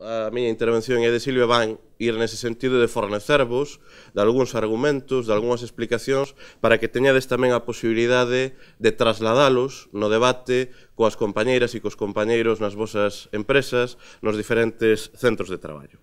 a miña intervención e de Silvia van ir nese sentido de fornecervos de algúns argumentos, de algúnas explicacións para que teñades tamén a posibilidade de trasladalos no debate coas compañeiras e cos compañeiros nas vosas empresas, nos diferentes centros de traballo.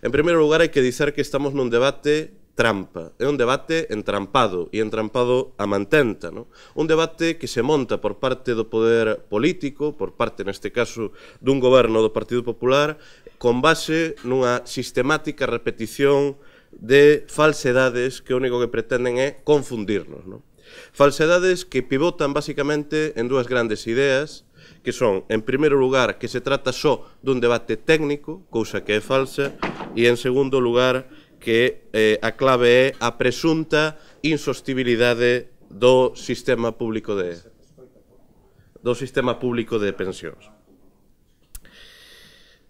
En primeiro lugar, hai que dizer que estamos nun debate trampa. É un debate entrampado e entrampado a mantenta. Non? Un debate que se monta por parte do poder político, por parte, neste caso, dun goberno do Partido Popular, con base nunha sistemática repetición de falsedades que o único que pretenden é confundirnos. Non? Falsedades que pivotan basicamente en dúas grandes ideas, que son, en primeiro lugar, que se trata só dun debate técnico, cousa que é falsa, e en segundo lugar, que eh, a clave é a presunta insostibilidade do sistema público de do sistema público de pensións.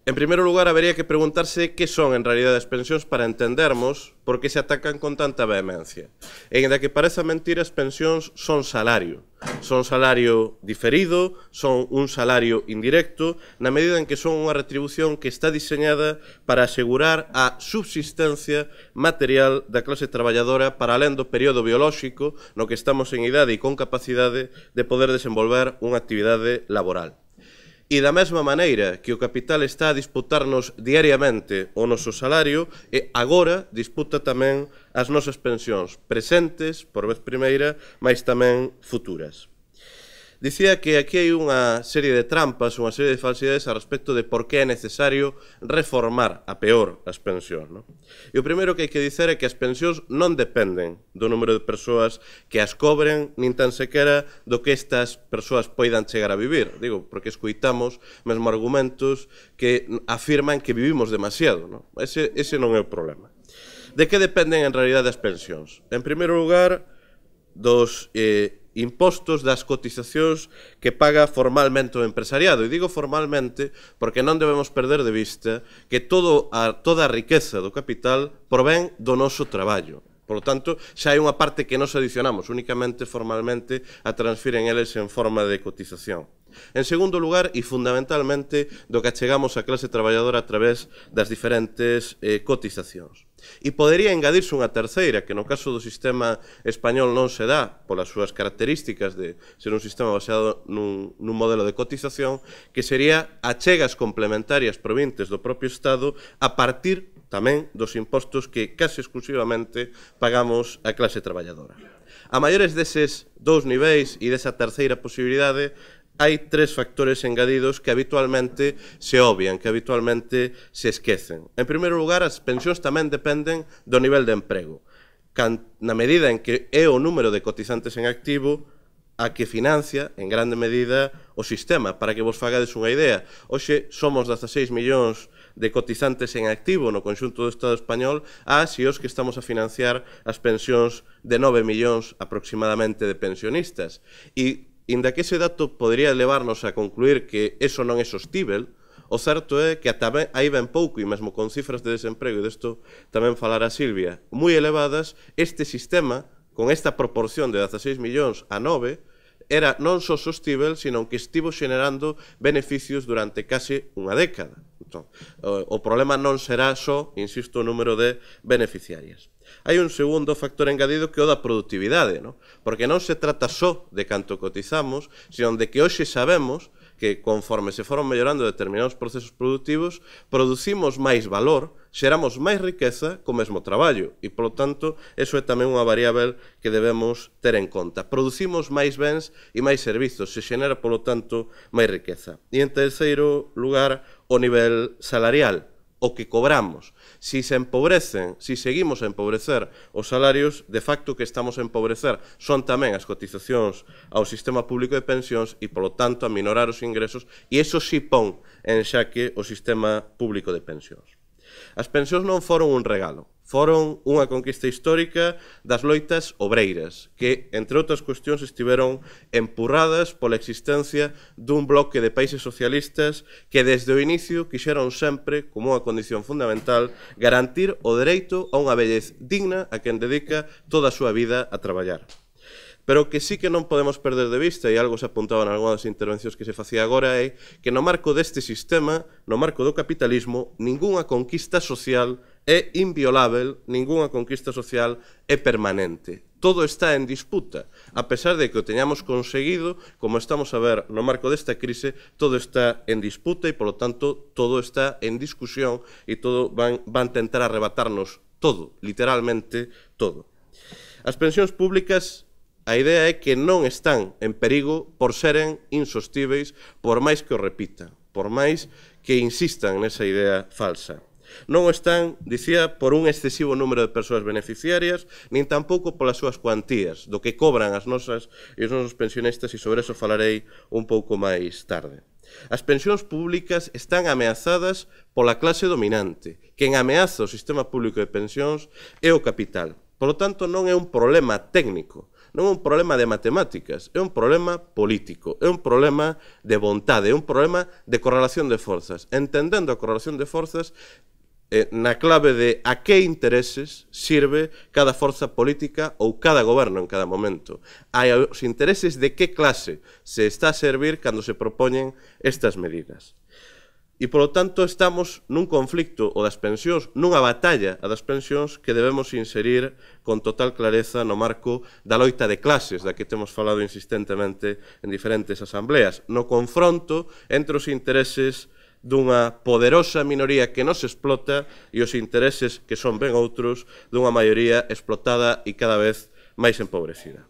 En primeiro lugar, habería que preguntarse que son en realidad as pensións para entendermos por que se atacan con tanta vehemencia. E da que pareza mentira, as pensións son salario. Son salario diferido, son un salario indirecto, na medida en que son unha retribución que está diseñada para asegurar a subsistencia material da clase traballadora para além do período biolóxico no que estamos en idade e con capacidade de poder desenvolver unha actividade laboral. E da mesma maneira que o capital está a disputarnos diariamente o noso salario, e agora disputa tamén as nosas pensións presentes, por vez primeira, mas tamén futuras. Dicía que aquí hai unha serie de trampas, unha serie de falsidades a respecto de por que é necesario reformar a peor as pensións. Non? E o primeiro que hai que dicer é que as pensións non dependen do número de persoas que as cobren, nin tan sequera do que estas persoas poidan chegar a vivir. Digo, porque escuitamos mesmo argumentos que afirman que vivimos demasiado. Non? Ese, ese non é o problema. De que dependen en realidad as pensións? En primeiro lugar, dos eh, impostos das cotizacións que paga formalmente o empresariado. E digo formalmente porque non debemos perder de vista que todo a, toda a riqueza do capital provén do noso traballo. Por lo tanto, xa hai unha parte que nos adicionamos, únicamente formalmente a transfiren eles en forma de cotización. En segundo lugar, e fundamentalmente, do que achegamos á clase traballadora a través das diferentes eh, cotizacións. E podería engadirse unha terceira, que no caso do sistema español non se dá, polas súas características de ser un sistema baseado nun, nun modelo de cotización, que sería achegas complementarias provintes do propio Estado a partir tamén dos impostos que case exclusivamente pagamos a clase traballadora. A maiores deses dous niveis e desa terceira posibilidade, hai tres factores engadidos que habitualmente se obvian, que habitualmente se esquecen. En primeiro lugar, as pensións tamén dependen do nivel de emprego. na medida en que é o número de cotizantes en activo a que financia, en grande medida, o sistema. Para que vos fagades unha idea, hoxe somos 16 millóns de cotizantes en activo no conxunto do Estado español a si os que estamos a financiar as pensións de 9 millóns aproximadamente de pensionistas. E Inda que ese dato podría levarnos a concluir que eso non é sostível, o certo é que ata ben, aí ben pouco, e mesmo con cifras de desemprego, e desto tamén falará Silvia, moi elevadas, este sistema, con esta proporción de 16 millóns a 9, era non só sostível, senón que estivo xenerando beneficios durante case unha década. Entón, o, problema non será só, insisto, o número de beneficiarias. Hai un segundo factor engadido que é o da productividade, non? porque non se trata só de canto cotizamos, senón de que hoxe sabemos que conforme se foron mellorando determinados procesos productivos, producimos máis valor, xeramos máis riqueza co mesmo traballo e, polo tanto, eso é tamén unha variable que debemos ter en conta. Producimos máis bens e máis servizos, se xenera, polo tanto, máis riqueza. E en terceiro lugar, o nivel salarial o que cobramos. Si se empobrecen, si seguimos a empobrecer os salarios, de facto que estamos a empobrecer son tamén as cotizacións ao sistema público de pensións e, polo tanto, a minorar os ingresos, e eso si pon en xaque o sistema público de pensións. As pensións non foron un regalo, foron unha conquista histórica das loitas obreiras, que, entre outras cuestións, estiveron empurradas pola existencia dun bloque de países socialistas que desde o inicio quixeron sempre, como unha condición fundamental, garantir o dereito a unha vellez digna a quen dedica toda a súa vida a traballar pero que sí que non podemos perder de vista, e algo se apuntaba en algunhas intervencións que se facía agora, é que no marco deste sistema, no marco do capitalismo, ningunha conquista social é inviolável, ningunha conquista social é permanente. Todo está en disputa, a pesar de que o teñamos conseguido, como estamos a ver no marco desta crise, todo está en disputa e, polo tanto, todo está en discusión e todo van, van tentar arrebatarnos todo, literalmente todo. As pensións públicas A idea é que non están en perigo por seren insostíveis por máis que o repitan, por máis que insistan nesa idea falsa. Non o están, dicía, por un excesivo número de persoas beneficiarias, nin tampouco polas súas cuantías, do que cobran as nosas e os nosos pensionistas, e sobre eso falarei un pouco máis tarde. As pensións públicas están ameazadas pola clase dominante, quen ameaza o sistema público de pensións é o capital. Por lo tanto, non é un problema técnico, non é un problema de matemáticas, é un problema político, é un problema de vontade, é un problema de correlación de forzas. Entendendo a correlación de forzas, eh, na clave de a que intereses sirve cada forza política ou cada goberno en cada momento. Hai os intereses de que clase se está a servir cando se propoñen estas medidas. E, polo tanto, estamos nun conflicto o das pensións, nunha batalla a das pensións que debemos inserir con total clareza no marco da loita de clases, da que temos falado insistentemente en diferentes asambleas, no confronto entre os intereses dunha poderosa minoría que nos explota e os intereses que son ben outros dunha maioría explotada e cada vez máis empobrecida.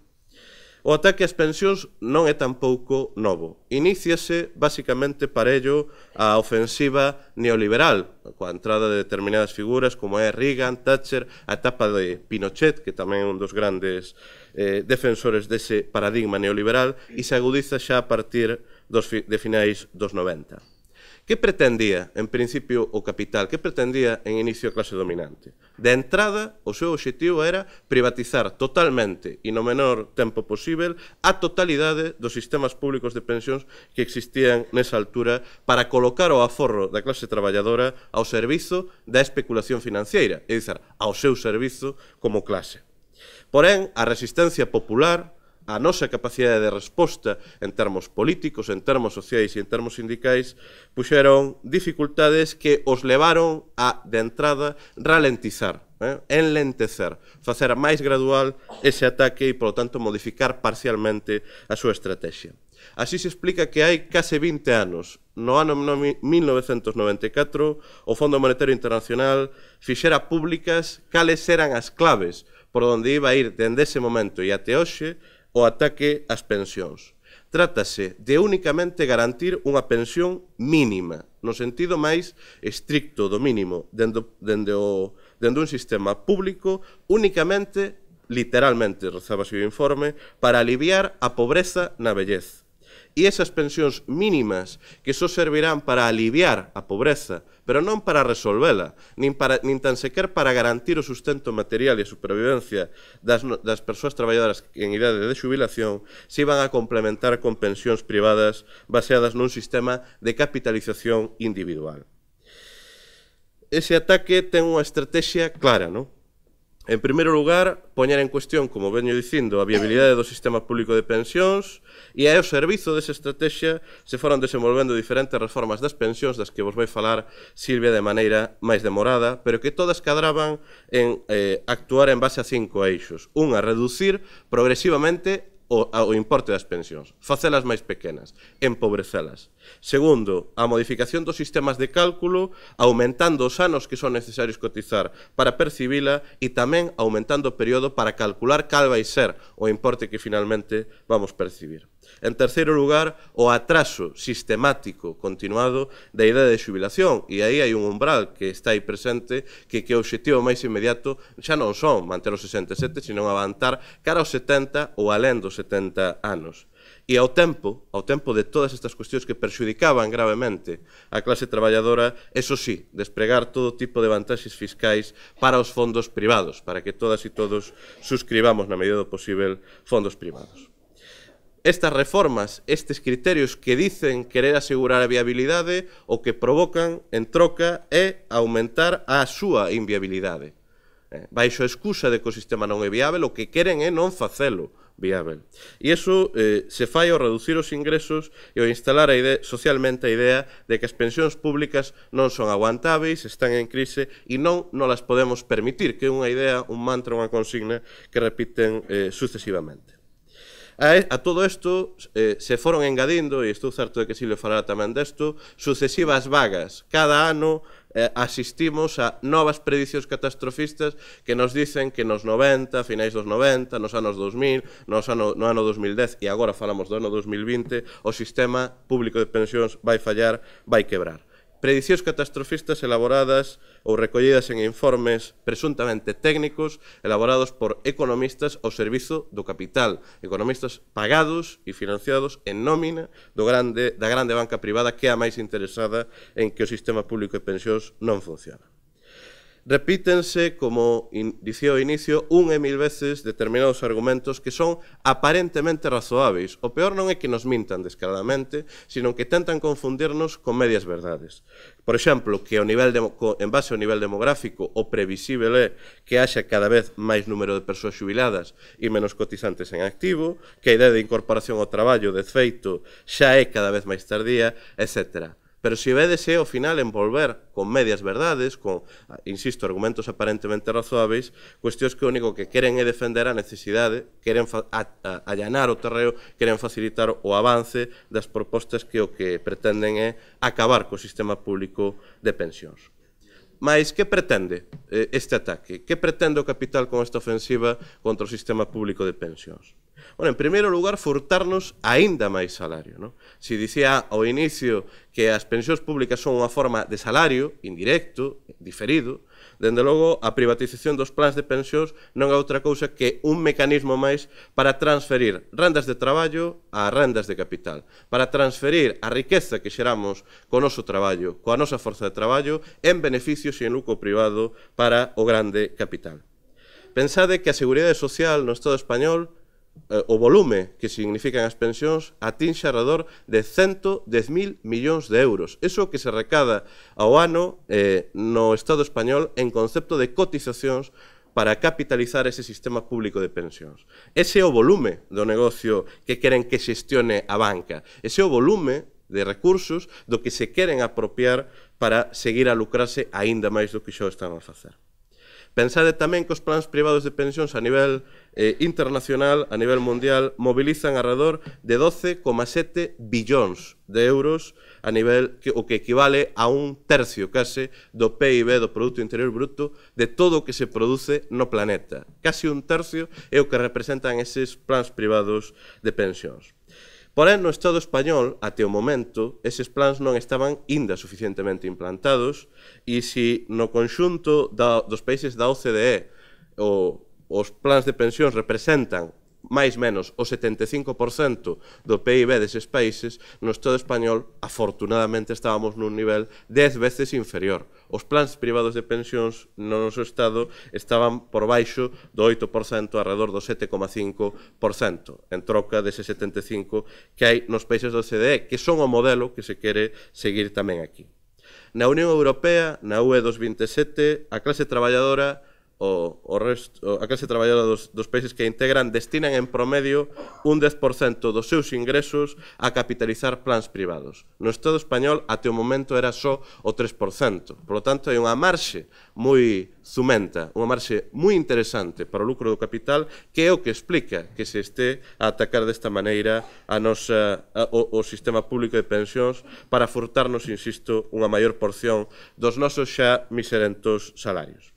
O ataque ás pensións non é tampouco novo. Iníciase basicamente parello a ofensiva neoliberal, coa entrada de determinadas figuras como é Reagan, Thatcher, a etapa de Pinochet, que tamén é un dos grandes eh, defensores dese paradigma neoliberal, e se agudiza xa a partir dos fi de finais dos 90. Que pretendía, en principio, o capital? Que pretendía, en inicio, a clase dominante? De entrada, o seu objetivo era privatizar totalmente e no menor tempo posible a totalidade dos sistemas públicos de pensións que existían nesa altura para colocar o aforro da clase traballadora ao servizo da especulación financiera, é dicir, ao seu servizo como clase. Porén, a resistencia popular a nosa capacidade de resposta en termos políticos, en termos sociais e en termos sindicais puxeron dificultades que os levaron a, de entrada, ralentizar, eh? enlentecer, facer máis gradual ese ataque e, polo tanto, modificar parcialmente a súa estrategia. Así se explica que hai case 20 anos, no ano 1994, o Fondo Monetario Internacional fixera públicas cales eran as claves por onde iba a ir dende ese momento e até hoxe o ataque ás pensións. Trátase de únicamente garantir unha pensión mínima, no sentido máis estricto do mínimo, dende, dende, o, dende un sistema público únicamente, literalmente, rezaba o informe, para aliviar a pobreza na vellez e esas pensións mínimas que só servirán para aliviar a pobreza, pero non para resolvela, nin, para, nin tan sequer para garantir o sustento material e a supervivencia das, das persoas traballadoras en idade de xubilación, se iban a complementar con pensións privadas baseadas nun sistema de capitalización individual. Ese ataque ten unha estrategia clara, non? En primeiro lugar, poñer en cuestión, como veño dicindo, a viabilidade do sistema público de pensións e ao o servizo desa estrategia se foron desenvolvendo diferentes reformas das pensións das que vos vai falar Silvia de maneira máis demorada, pero que todas cadraban en eh, actuar en base a cinco eixos. Unha, reducir progresivamente o, o importe das pensións, facelas máis pequenas, empobrecelas. Segundo, a modificación dos sistemas de cálculo, aumentando os anos que son necesarios cotizar para percibila e tamén aumentando o período para calcular cal vai ser o importe que finalmente vamos percibir. En terceiro lugar, o atraso sistemático continuado da idade de xubilación, e aí hai un umbral que está aí presente que que o objetivo máis inmediato xa non son manter os 67, sino avantar cara aos 70 ou alén dos 70 anos. E ao tempo, ao tempo de todas estas cuestións que perxudicaban gravemente a clase traballadora, eso sí, despregar todo tipo de vantaxes fiscais para os fondos privados, para que todas e todos suscribamos na medida do posible fondos privados. Estas reformas, estes criterios que dicen querer asegurar a viabilidade, o que provocan en troca é aumentar a súa inviabilidade. Eh, baixo a excusa de que o sistema non é viável, o que queren é non facelo viável. E iso eh, se fai ao reducir os ingresos e ao instalar a idea, socialmente a idea de que as pensións públicas non son aguantáveis, están en crise e non non podemos permitir, que é unha idea, un mantra, unha consigna que repiten eh, sucesivamente. A, a todo isto eh, se foron engadindo, e estou certo de que Silvio falará tamén desto, sucesivas vagas. Cada ano eh, asistimos a novas predicións catastrofistas que nos dicen que nos 90, finais dos 90, nos anos 2000, nos ano, no ano 2010 e agora falamos do ano 2020, o sistema público de pensións vai fallar, vai quebrar. Predicións catastrofistas elaboradas ou recollidas en informes presuntamente técnicos elaborados por economistas ao servizo do capital, economistas pagados e financiados en nómina do grande, da grande banca privada que é a máis interesada en que o sistema público de pensións non funciona repítense, como in, dicía o inicio, un e mil veces determinados argumentos que son aparentemente razoáveis. O peor non é que nos mintan descaradamente, sino que tentan confundirnos con medias verdades. Por exemplo, que o nivel de, en base ao nivel demográfico o previsível é que haxa cada vez máis número de persoas xubiladas e menos cotizantes en activo, que a idea de incorporación ao traballo de feito xa é cada vez máis tardía, etcétera Pero se vedes é o final envolver con medias verdades, con, insisto, argumentos aparentemente razoáveis, cuestións que o único que queren é defender a necesidade, queren a, allanar o terreo, queren facilitar o avance das propostas que o que pretenden é acabar co sistema público de pensións. Mais que pretende eh, este ataque? Que pretende o capital con esta ofensiva contra o sistema público de pensións? Bueno, en primeiro lugar, furtarnos aínda máis salario. Non? Se dicía ao inicio que as pensións públicas son unha forma de salario indirecto, diferido, dende logo a privatización dos plans de pensións non é outra cousa que un mecanismo máis para transferir rendas de traballo a rendas de capital, para transferir a riqueza que xeramos co noso traballo, coa nosa forza de traballo, en beneficios e en lucro privado para o grande capital. Pensade que a Seguridade Social no Estado español eh, o volume que significan as pensións atinxe alrededor de 110.000 millóns de euros. Eso que se recada ao ano eh, no Estado español en concepto de cotizacións para capitalizar ese sistema público de pensións. Ese é o volume do negocio que queren que xestione a banca. Ese é o volume de recursos do que se queren apropiar para seguir a lucrarse aínda máis do que xa están a facer. Pensade tamén que os plans privados de pensións a nivel eh, internacional, a nivel mundial, mobilizan alrededor de 12,7 billóns de euros a nivel que o que equivale a un tercio case do PIB, do Produto Interior Bruto, de todo o que se produce no planeta. Casi un tercio é o que representan eses plans privados de pensións. Porén, no Estado español, até o momento, eses plans non estaban inda suficientemente implantados e se no conxunto da, dos países da OCDE o, os plans de pensións representan máis menos o 75% do PIB deses países, no Estado español, afortunadamente, estábamos nun nivel 10 veces inferior os plans privados de pensións no noso Estado estaban por baixo do 8%, alrededor do 7,5%, en troca dese 75% que hai nos países do CDE, que son o modelo que se quere seguir tamén aquí. Na Unión Europea, na UE 2027, a clase traballadora o, o resto, a clase traballadora dos, dos países que integran destinan en promedio un 10% dos seus ingresos a capitalizar plans privados. No Estado español até o momento era só o 3%. Por lo tanto, hai unha marxe moi zumenta, unha marxe moi interesante para o lucro do capital que é o que explica que se este a atacar desta maneira a nosa, a, o, o sistema público de pensións para furtarnos, insisto, unha maior porción dos nosos xa miserentos salarios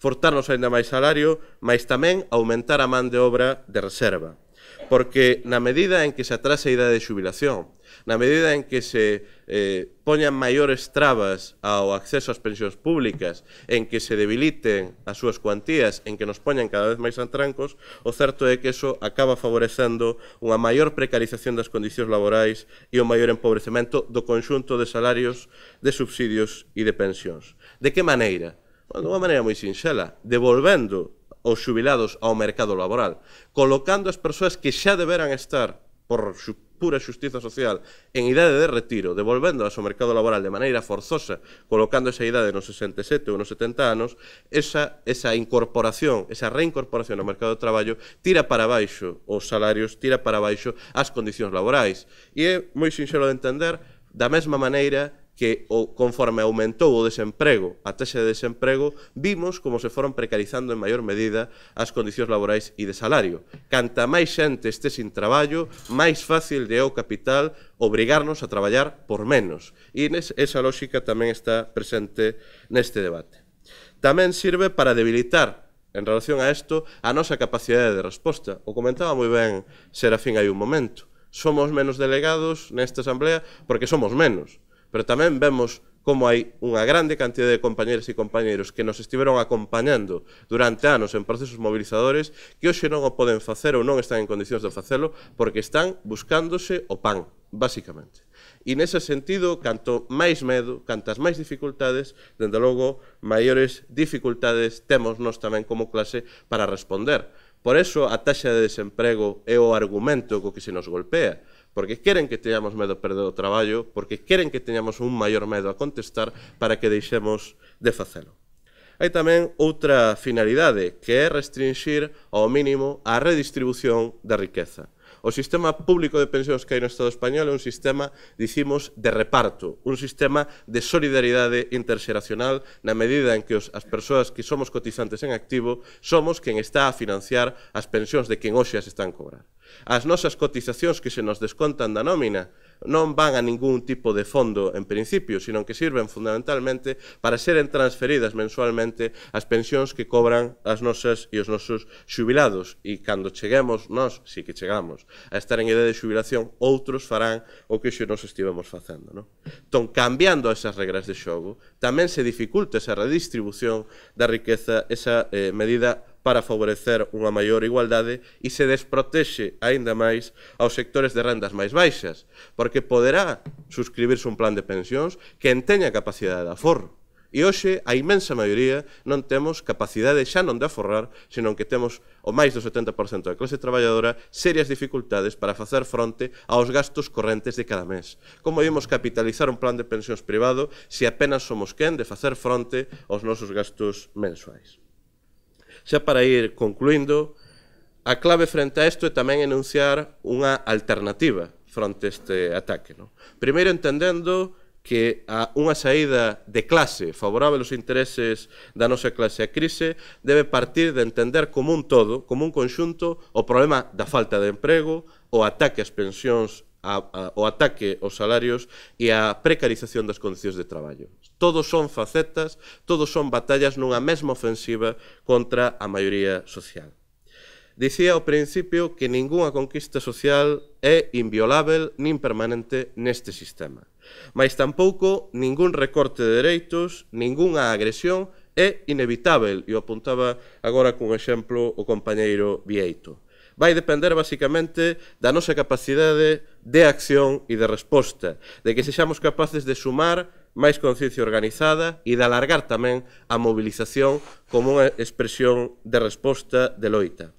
fortarnos aínda máis salario, mas tamén aumentar a man de obra de reserva. Porque na medida en que se atrase a idade de xubilación, na medida en que se eh, poñan maiores trabas ao acceso ás pensións públicas, en que se debiliten as súas cuantías, en que nos poñan cada vez máis antrancos, o certo é que eso acaba favorecendo unha maior precarización das condicións laborais e o maior empobrecemento do conxunto de salarios, de subsidios e de pensións. De que maneira? de unha maneira moi sinxela, devolvendo os xubilados ao mercado laboral, colocando as persoas que xa deberan estar por xu pura xustiza social en idade de retiro, devolvéndolas ao mercado laboral de maneira forzosa, colocando esa idade nos 67 ou nos 70 anos, esa, esa incorporación, esa reincorporación ao mercado de traballo tira para baixo os salarios, tira para baixo as condicións laborais. E é moi sinxelo de entender, da mesma maneira que o, conforme aumentou o desemprego, a taxa de desemprego, vimos como se foron precarizando en maior medida as condicións laborais e de salario. Canta máis xente este sin traballo, máis fácil de o capital obrigarnos a traballar por menos. E nes, esa lógica tamén está presente neste debate. Tamén sirve para debilitar en relación a isto a nosa capacidade de resposta. O comentaba moi ben Serafín hai un momento. Somos menos delegados nesta asamblea porque somos menos Pero tamén vemos como hai unha grande cantidad de compañeras e compañeiros que nos estiveron acompañando durante anos en procesos mobilizadores que hoxe non o poden facer ou non están en condicións de facelo porque están buscándose o pan, basicamente. E nese sentido, canto máis medo, cantas máis dificultades, dende logo, maiores dificultades temos nós tamén como clase para responder. Por eso a taxa de desemprego é o argumento co que se nos golpea porque queren que teñamos medo a perder o traballo, porque queren que teñamos un maior medo a contestar para que deixemos de facelo. Hai tamén outra finalidade, que é restringir ao mínimo a redistribución da riqueza. O sistema público de pensións que hai no Estado español é un sistema, dicimos, de reparto, un sistema de solidaridade interxeracional na medida en que os, as persoas que somos cotizantes en activo somos quen está a financiar as pensións de quen hoxe as están cobrar. As nosas cotizacións que se nos descontan da nómina non van a ningún tipo de fondo en principio, sino que sirven fundamentalmente para seren transferidas mensualmente as pensións que cobran as nosas e os nosos xubilados e cando cheguemos nós, si que chegamos a estar en idade de xubilación, outros farán o que xe nos estivemos facendo. Non? Entón, cambiando esas regras de xogo, tamén se dificulta esa redistribución da riqueza, esa eh, medida para favorecer unha maior igualdade e se desprotexe aínda máis aos sectores de rendas máis baixas, porque poderá suscribirse un plan de pensións que enteña capacidade de aforro. E hoxe a imensa maioría non temos capacidade xa non de aforrar, senón que temos o máis do 70% da clase traballadora serias dificultades para facer fronte aos gastos correntes de cada mes. Como imos capitalizar un plan de pensións privado se apenas somos quen de facer fronte aos nosos gastos mensuais? Xa para ir concluindo, a clave frente a isto é tamén enunciar unha alternativa fronte a este ataque. Non? Primeiro entendendo que a unha saída de clase favorable aos intereses da nosa clase a crise debe partir de entender como un todo, como un conxunto, o problema da falta de emprego, o ataque ás pensións a, a, o ataque aos salarios e a precarización das condicións de traballo. Todos son facetas, todos son batallas nunha mesma ofensiva contra a maioría social. Dicía ao principio que ningunha conquista social é inviolável nin permanente neste sistema. Mas tampouco ningún recorte de dereitos, ningunha agresión é inevitável, e o apuntaba agora cun exemplo o compañeiro Vieito vai depender basicamente da nosa capacidade de acción e de resposta, de que sexamos capaces de sumar máis conciencia organizada e de alargar tamén a mobilización como unha expresión de resposta de loita.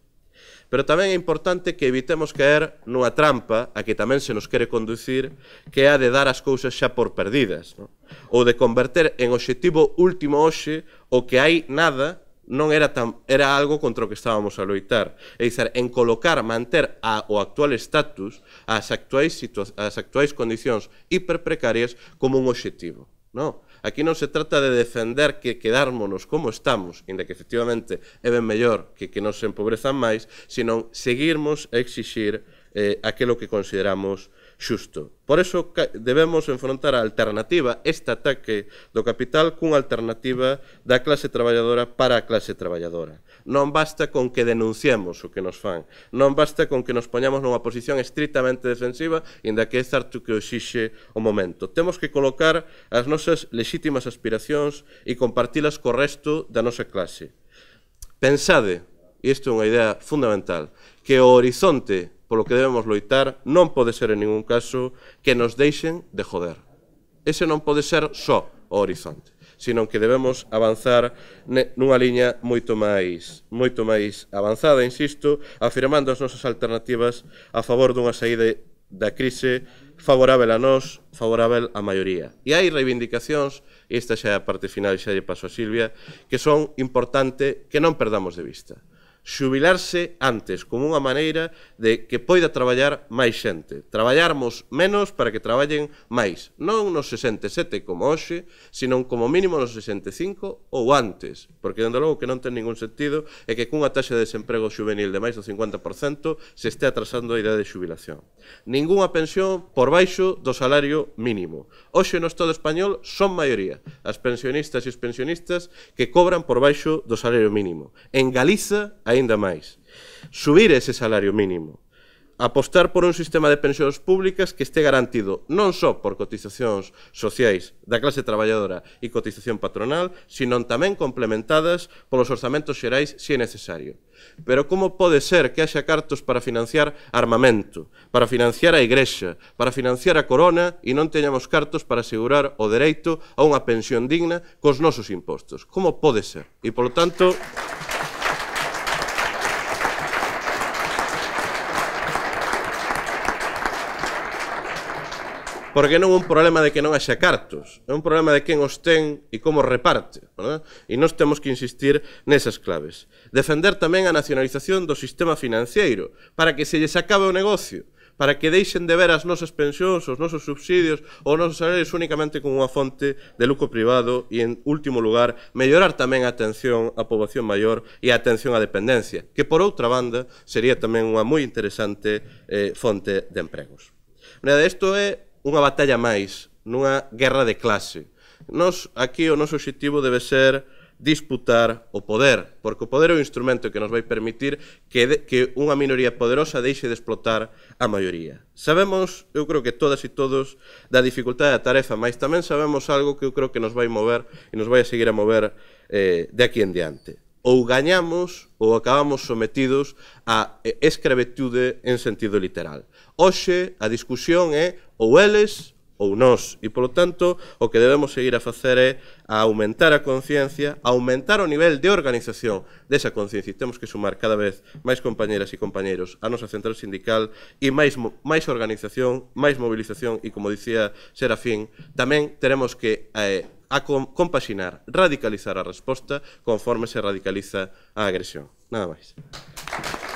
Pero tamén é importante que evitemos caer nunha trampa a que tamén se nos quere conducir, que é a de dar as cousas xa por perdidas, non? ou de converter en obxectivo último hoxe o que hai nada non era tan, era algo contra o que estábamos a loitar. É dicir, en colocar, manter a, o actual estatus, as actuais, as actuais condicións hiperprecarias como un objetivo. No? Aquí non se trata de defender que quedármonos como estamos, inda que efectivamente é ben mellor que que nos empobrezan máis, sino seguirmos a exixir eh, aquilo que consideramos xusto. Por eso debemos enfrontar a alternativa, este ataque do capital, cunha alternativa da clase traballadora para a clase traballadora. Non basta con que denunciemos o que nos fan, non basta con que nos poñamos nunha posición estritamente defensiva, inda que é certo que o xixe o momento. Temos que colocar as nosas lexítimas aspiracións e compartilas co resto da nosa clase. Pensade, e isto é unha idea fundamental, que o horizonte polo que debemos loitar non pode ser en ningún caso que nos deixen de joder. Ese non pode ser só o horizonte, sino que debemos avanzar nunha liña moito máis, moito máis avanzada, insisto, afirmando as nosas alternativas a favor dunha saída da crise favorável a nós, favorável á maioría. E hai reivindicacións, esta xa é a parte final, xa lle paso a Silvia, que son importante que non perdamos de vista xubilarse antes, como unha maneira de que poida traballar máis xente. Traballarmos menos para que traballen máis, non nos 67 como hoxe, sino como mínimo nos 65 ou antes, porque dende logo que non ten ningún sentido é que cunha taxa de desemprego juvenil de máis do 50% se este atrasando a idade de xubilación. ninguna pensión por baixo do salario mínimo. Hoxe no Estado español son maioría as pensionistas e os pensionistas que cobran por baixo do salario mínimo. En Galiza aínda máis. Subir ese salario mínimo, apostar por un sistema de pensións públicas que este garantido non só por cotizacións sociais da clase traballadora e cotización patronal, sino tamén complementadas polos orzamentos xerais se é necesario. Pero como pode ser que haxa cartos para financiar armamento, para financiar a igrexa, para financiar a corona e non teñamos cartos para asegurar o dereito a unha pensión digna cos nosos impostos? Como pode ser? E, polo tanto... Porque non é un problema de que non haxa cartos, é un problema de quen os ten e como reparte. ¿verdad? E nós temos que insistir nesas claves. Defender tamén a nacionalización do sistema financiero, para que se lles acabe o negocio, para que deixen de ver as nosas pensións, os nosos subsidios ou os nosos salarios únicamente como unha fonte de lucro privado e, en último lugar, mellorar tamén a atención á poboación maior e a atención á dependencia, que, por outra banda, sería tamén unha moi interesante eh, fonte de empregos. Nada, isto é unha batalla máis, nunha guerra de clase. Nos, aquí o noso objetivo debe ser disputar o poder, porque o poder é o instrumento que nos vai permitir que, de, que unha minoría poderosa deixe de explotar a maioría. Sabemos, eu creo que todas e todos, da dificultade da tarefa, mas tamén sabemos algo que eu creo que nos vai mover e nos vai a seguir a mover eh, de aquí en diante ou gañamos ou acabamos sometidos a escravitude en sentido literal. Hoxe a discusión é ou eles ou nós. E, polo tanto, o que debemos seguir a facer é a aumentar a conciencia, aumentar o nivel de organización desa conciencia. E temos que sumar cada vez máis compañeras e compañeros a nosa central sindical e máis, máis organización, máis movilización e, como dicía Serafín, tamén teremos que eh, a compaxinar, radicalizar a resposta conforme se radicaliza a agresión. Nada máis.